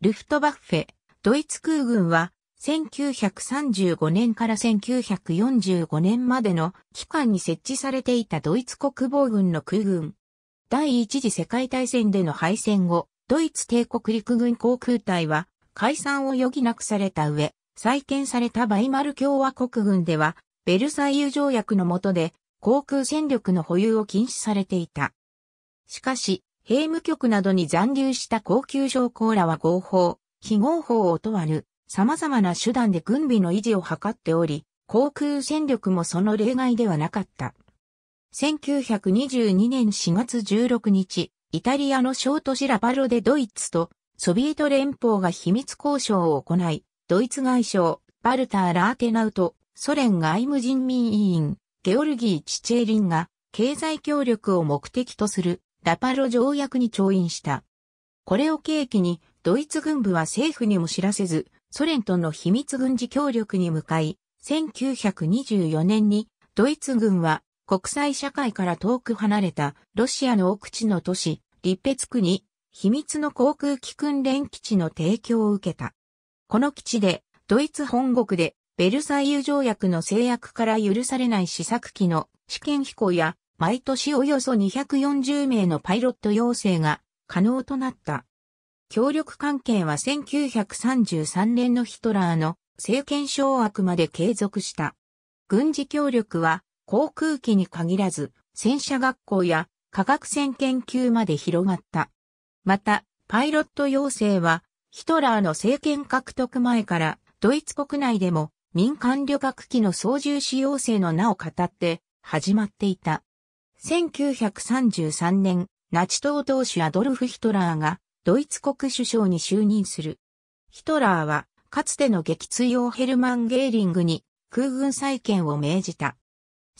ルフトバッフェ、ドイツ空軍は、1935年から1945年までの期間に設置されていたドイツ国防軍の空軍。第一次世界大戦での敗戦後、ドイツ帝国陸軍航空隊は解散を余儀なくされた上、再建されたバイマル共和国軍では、ベルサイユ条約の下で航空戦力の保有を禁止されていた。しかし、兵務局などに残留した高級将校らは合法、非合法を問わぬ、様々な手段で軍備の維持を図っており、航空戦力もその例外ではなかった。1922年4月16日、イタリアのショートシラパロでドイツとソビエト連邦が秘密交渉を行い、ドイツ外相、バルター・ラーテナウト、ソ連外務人民委員、ゲオルギー・チチェーリンが経済協力を目的とするラパロ条約に調印した。これを契機に、ドイツ軍部は政府にも知らせず、ソ連との秘密軍事協力に向かい、1924年にドイツ軍は国際社会から遠く離れたロシアの奥地の都市、立別区に秘密の航空機訓練基地の提供を受けた。この基地でドイツ本国でベルサイユ条約の制約から許されない試作機の試験飛行や毎年およそ240名のパイロット養成が可能となった。協力関係は1933年のヒトラーの政権掌握まで継続した。軍事協力は航空機に限らず戦車学校や科学戦研究まで広がった。また、パイロット要請はヒトラーの政権獲得前からドイツ国内でも民間旅客機の操縦士要請の名を語って始まっていた。1933年、ナチ党党首アドルフ・ヒトラーがドイツ国首相に就任する。ヒトラーは、かつての撃墜王ヘルマン・ゲーリングに空軍再建を命じた。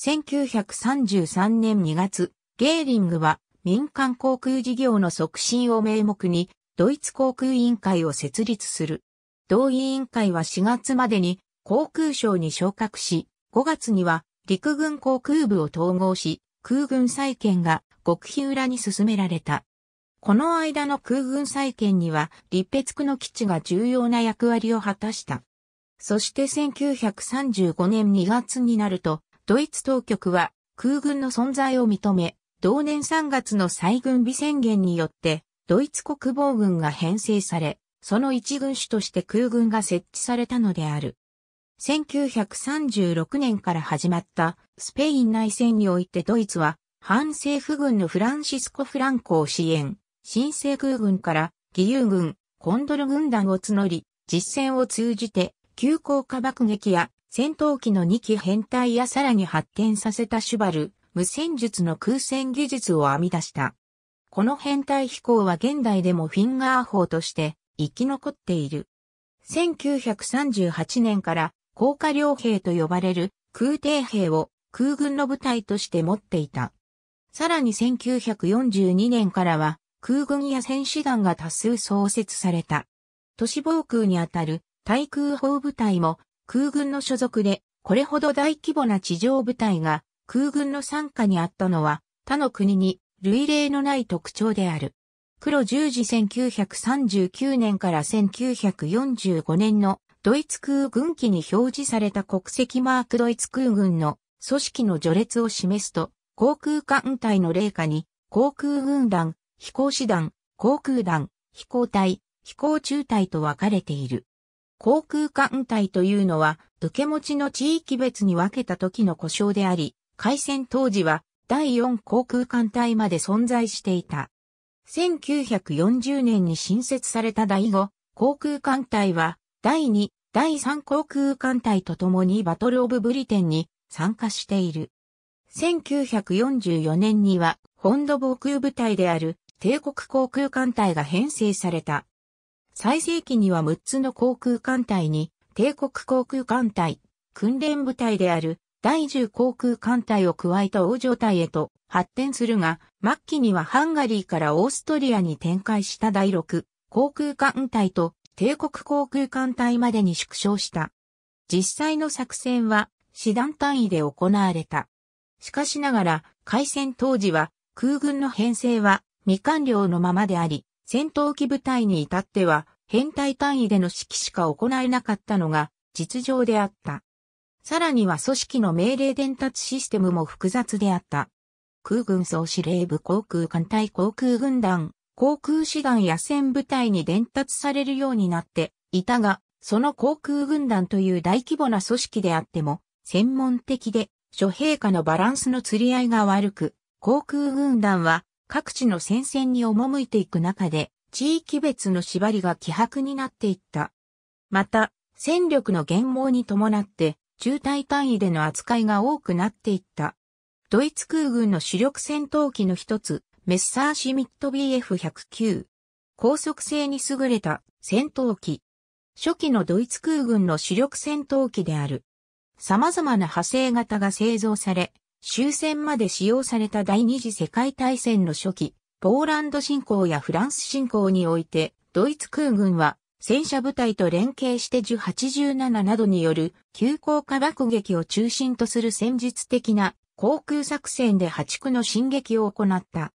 1933年2月、ゲーリングは民間航空事業の促進を名目にドイツ航空委員会を設立する。同委員会は4月までに航空省に昇格し、5月には陸軍航空部を統合し、空軍再建が極秘裏に進められた。この間の空軍再建には、立別区の基地が重要な役割を果たした。そして1935年2月になると、ドイツ当局は空軍の存在を認め、同年3月の再軍備宣言によって、ドイツ国防軍が編成され、その一軍種として空軍が設置されたのである。1936年から始まったスペイン内戦においてドイツは反政府軍のフランシスコ・フランコを支援、新政空軍から義勇軍、コンドル軍団を募り、実戦を通じて急降下爆撃や戦闘機の2機編隊やさらに発展させたシュバル、無戦術の空戦技術を編み出した。この編隊飛行は現代でもフィンガー砲として生き残っている。1938年から高下両兵と呼ばれる空挺兵を空軍の部隊として持っていた。さらに1942年からは空軍や戦士団が多数創設された。都市防空にあたる対空砲部隊も空軍の所属でこれほど大規模な地上部隊が空軍の参加にあったのは他の国に類例のない特徴である。黒十字1939年から1945年のドイツ空軍機に表示された国籍マークドイツ空軍の組織の序列を示すと、航空艦隊の例下に、航空軍団、飛行士団、航空団、飛行隊、飛行中隊と分かれている。航空艦隊というのは、受け持ちの地域別に分けた時の故障であり、開戦当時は第4航空艦隊まで存在していた。1940年に新設された第5航空艦隊は、第2、第3航空艦隊と共にバトル・オブ・ブリテンに参加している。1944年には、本土防空部隊である帝国航空艦隊が編成された。最盛期には6つの航空艦隊に、帝国航空艦隊、訓練部隊である第10航空艦隊を加えた王状隊へと発展するが、末期にはハンガリーからオーストリアに展開した第6航空艦隊と帝国航空艦隊までに縮小した。実際の作戦は、師団単位で行われた。しかしながら、開戦当時は、空軍の編成は未完了のままであり、戦闘機部隊に至っては、編隊単位での指揮しか行えなかったのが実情であった。さらには組織の命令伝達システムも複雑であった。空軍総司令部航空艦隊航空軍団航空師団野戦部隊に伝達されるようになっていたが、その航空軍団という大規模な組織であっても、専門的で、諸陛下のバランスの釣り合いが悪く、航空軍団は各地の戦線に赴いていく中で、地域別の縛りが希薄になっていった。また、戦力の減毛に伴って、中隊単位での扱いが多くなっていった。ドイツ空軍の主力戦闘機の一つ、メッサーシミット BF109。高速性に優れた戦闘機。初期のドイツ空軍の主力戦闘機である。様々な派生型が製造され、終戦まで使用された第二次世界大戦の初期、ポーランド侵攻やフランス侵攻において、ドイツ空軍は戦車部隊と連携して1ュ87などによる急降下爆撃を中心とする戦術的な航空作戦で破竹の進撃を行った。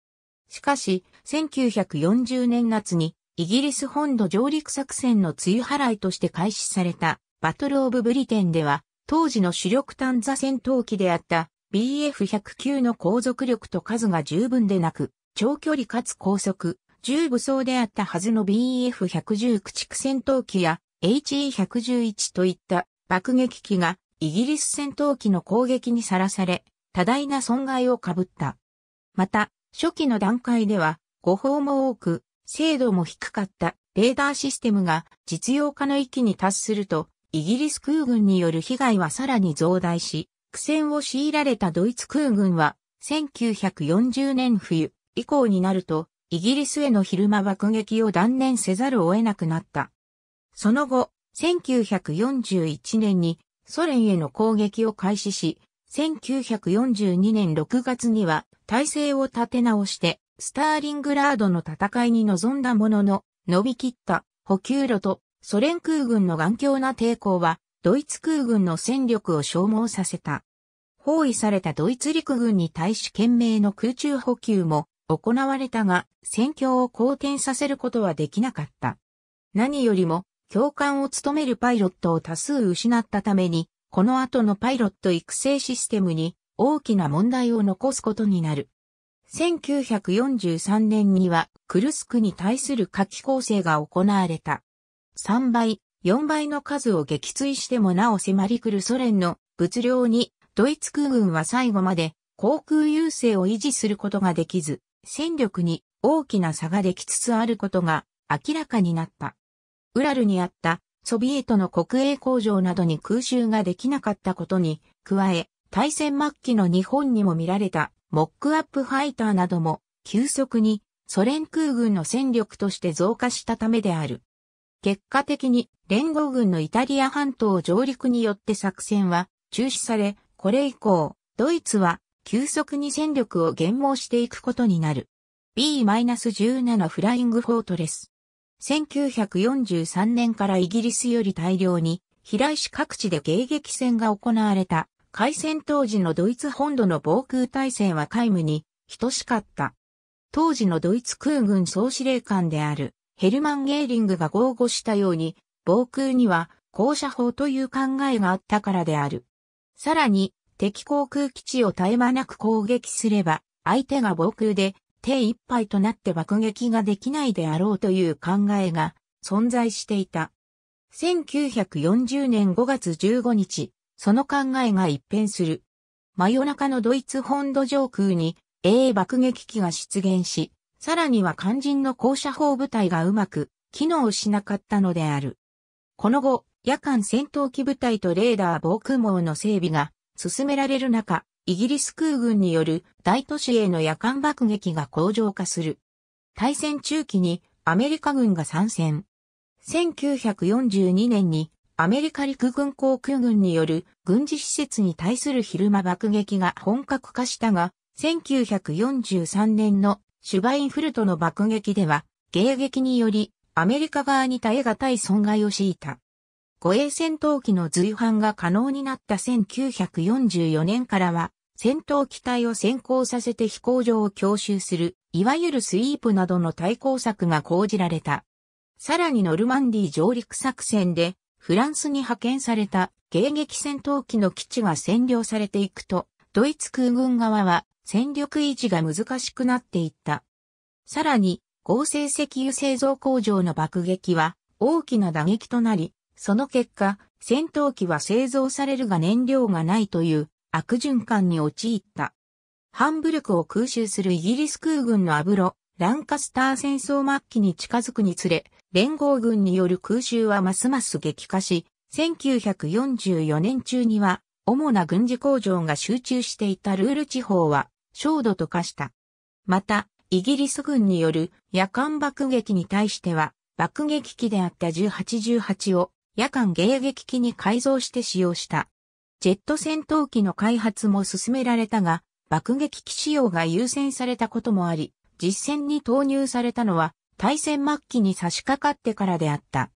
しかし、1940年夏にイギリス本土上陸作戦の梅雨払いとして開始されたバトルオブブリテンでは、当時の主力探査戦闘機であった BF109 の航続力と数が十分でなく、長距離かつ高速、重武装であったはずの BF110 駆逐戦闘機や HE111 といった爆撃機がイギリス戦闘機の攻撃にさらされ、多大な損害をかぶった。また、初期の段階では誤報も多く、精度も低かったレーダーシステムが実用化の域に達すると、イギリス空軍による被害はさらに増大し、苦戦を強いられたドイツ空軍は、1940年冬以降になると、イギリスへの昼間爆撃を断念せざるを得なくなった。その後、1941年にソ連への攻撃を開始し、1942年6月には体制を立て直して、スターリングラードの戦いに臨んだものの、伸びきった補給路とソ連空軍の頑強な抵抗は、ドイツ空軍の戦力を消耗させた。包囲されたドイツ陸軍に対し懸命の空中補給も行われたが、戦況を好転させることはできなかった。何よりも、教官を務めるパイロットを多数失ったために、この後のパイロット育成システムに大きな問題を残すことになる。1943年にはクルスクに対する火器構成が行われた。3倍、4倍の数を撃墜してもなお迫り来るソ連の物量にドイツ空軍は最後まで航空優勢を維持することができず、戦力に大きな差ができつつあることが明らかになった。ウラルにあったソビエトの国営工場などに空襲ができなかったことに、加え、大戦末期の日本にも見られたモックアップファイターなども急速にソ連空軍の戦力として増加したためである。結果的に連合軍のイタリア半島上陸によって作戦は中止され、これ以降、ドイツは急速に戦力を減毛していくことになる。B-17 フライングフォートレス。1943年からイギリスより大量に、平石市各地で迎撃戦が行われた。開戦当時のドイツ本土の防空体制は皆無に等しかった。当時のドイツ空軍総司令官であるヘルマン・ゲーリングが豪語したように、防空には降射砲という考えがあったからである。さらに、敵航空基地を絶え間なく攻撃すれば、相手が防空で手一杯となって爆撃ができないであろうという考えが存在していた。1940年5月15日、その考えが一変する。真夜中のドイツ本土上空に A 爆撃機が出現し、さらには肝心の高射砲部隊がうまく機能しなかったのである。この後、夜間戦闘機部隊とレーダー防空網の整備が進められる中、イギリス空軍による大都市への夜間爆撃が向上化する。大戦中期にアメリカ軍が参戦。1942年にアメリカ陸軍航空軍による軍事施設に対する昼間爆撃が本格化したが、1943年のシュバインフルトの爆撃では、迎撃によりアメリカ側に耐え難い損害を強いた。護衛戦闘機の随伴が可能になった1944年からは、戦闘機体を先行させて飛行場を強襲する、いわゆるスイープなどの対抗策が講じられた。さらにノルマンディ上陸作戦で、フランスに派遣された迎撃戦闘機の基地が占領されていくと、ドイツ空軍側は戦力維持が難しくなっていった。さらに、合成石油製造工場の爆撃は大きな打撃となり、その結果、戦闘機は製造されるが燃料がないという悪循環に陥った。ハンブルクを空襲するイギリス空軍のアブロ、ランカスター戦争末期に近づくにつれ、連合軍による空襲はますます激化し、1944年中には、主な軍事工場が集中していたルール地方は、焦土と化した。また、イギリス軍による夜間爆撃に対しては、爆撃機であった1818を夜間迎撃機に改造して使用した。ジェット戦闘機の開発も進められたが、爆撃機使用が優先されたこともあり、実戦に投入されたのは、大戦末期に差し掛かってからであった。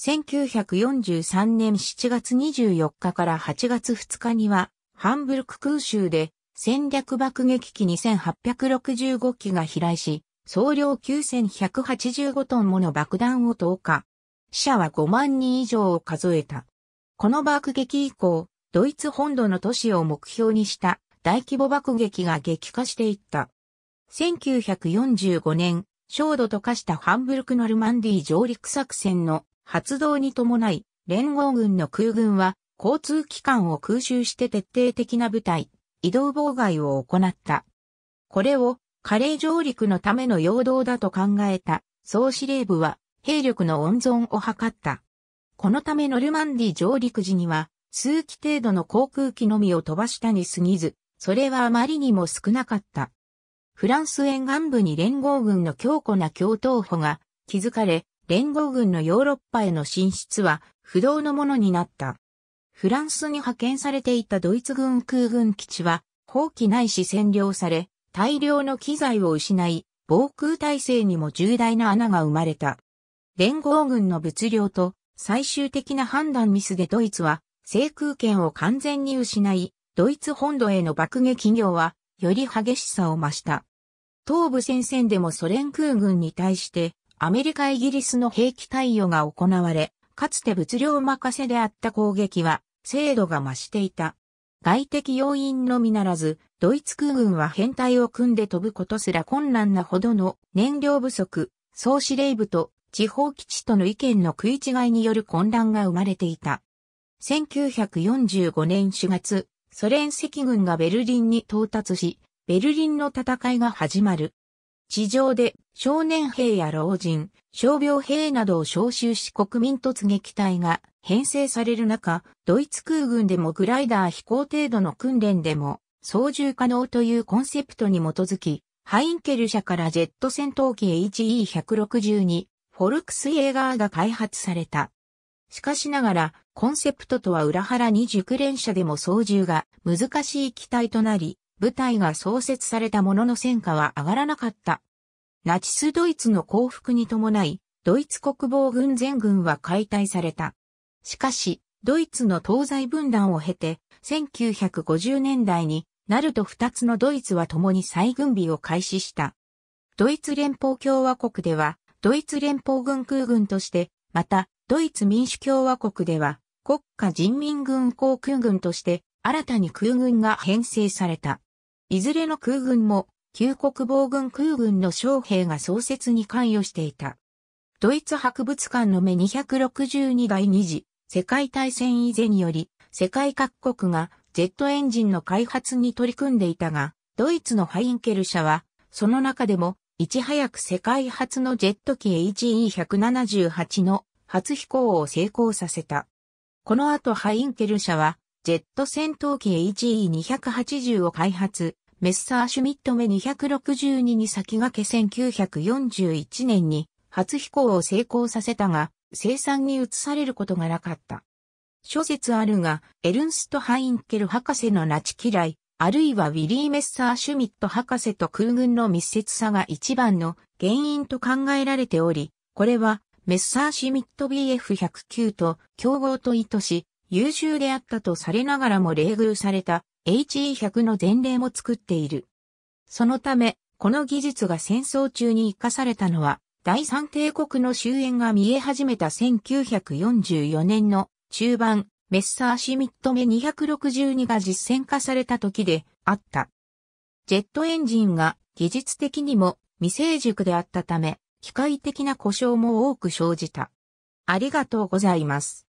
1943年7月24日から8月2日には、ハンブルク空襲で戦略爆撃機2865機が飛来し、総量9185トンもの爆弾を投下。死者は5万人以上を数えた。この爆撃以降、ドイツ本土の都市を目標にした大規模爆撃が激化していった。1945年、焦土と化したハンブルク・ノルマンディ上陸作戦の発動に伴い、連合軍の空軍は交通機関を空襲して徹底的な部隊、移動妨害を行った。これをカレー上陸のための陽動だと考えた総司令部は兵力の温存を図った。このためノルマンディ上陸時には、数機程度の航空機のみを飛ばしたに過ぎず、それはあまりにも少なかった。フランス沿岸部に連合軍の強固な共闘歩が築かれ、連合軍のヨーロッパへの進出は不動のものになった。フランスに派遣されていたドイツ軍空軍基地は放棄ないし占領され、大量の機材を失い、防空体制にも重大な穴が生まれた。連合軍の物量と最終的な判断ミスでドイツは制空権を完全に失い、ドイツ本土への爆撃業はより激しさを増した。東部戦線でもソ連空軍に対してアメリカイギリスの兵器貸与が行われ、かつて物量任せであった攻撃は精度が増していた。外的要因のみならず、ドイツ空軍は編隊を組んで飛ぶことすら困難なほどの燃料不足、総司令部と地方基地との意見の食い違いによる混乱が生まれていた。1945年4月、ソ連赤軍がベルリンに到達し、ベルリンの戦いが始まる。地上で少年兵や老人、傷病兵などを招集し国民突撃隊が編成される中、ドイツ空軍でもグライダー飛行程度の訓練でも操縦可能というコンセプトに基づき、ハインケル社からジェット戦闘機 HE162 フォルクスイエーガーが開発された。しかしながら、コンセプトとは裏腹に熟練者でも操縦が難しい機体となり、部隊が創設されたものの戦果は上がらなかった。ナチスドイツの降伏に伴い、ドイツ国防軍全軍は解体された。しかし、ドイツの東西分断を経て、1950年代になると2つのドイツは共に再軍備を開始した。ドイツ連邦共和国では、ドイツ連邦軍空軍として、また、ドイツ民主共和国では、国家人民軍航空軍として、新たに空軍が編成された。いずれの空軍も、旧国防軍空軍の将兵が創設に関与していた。ドイツ博物館の目262第2次世界大戦以前により世界各国がジェットエンジンの開発に取り組んでいたが、ドイツのハインケル社はその中でもいち早く世界初のジェット機 HE178 の初飛行を成功させた。この後ハインケル社は、ジェット戦闘機 HE280 を開発、メッサーシュミット目262に先駆け1941年に初飛行を成功させたが、生産に移されることがなかった。諸説あるが、エルンスト・ハインケル博士の拉致嫌い、あるいはウィリー・メッサー・シュミット博士と空軍の密接さが一番の原因と考えられており、これはメッサー・シュミット BF109 と競合と意図し、優秀であったとされながらも冷遇された HE100 の前例も作っている。そのため、この技術が戦争中に生かされたのは、第三帝国の終焉が見え始めた1944年の中盤、メッサーシミット目262が実践化された時であった。ジェットエンジンが技術的にも未成熟であったため、機械的な故障も多く生じた。ありがとうございます。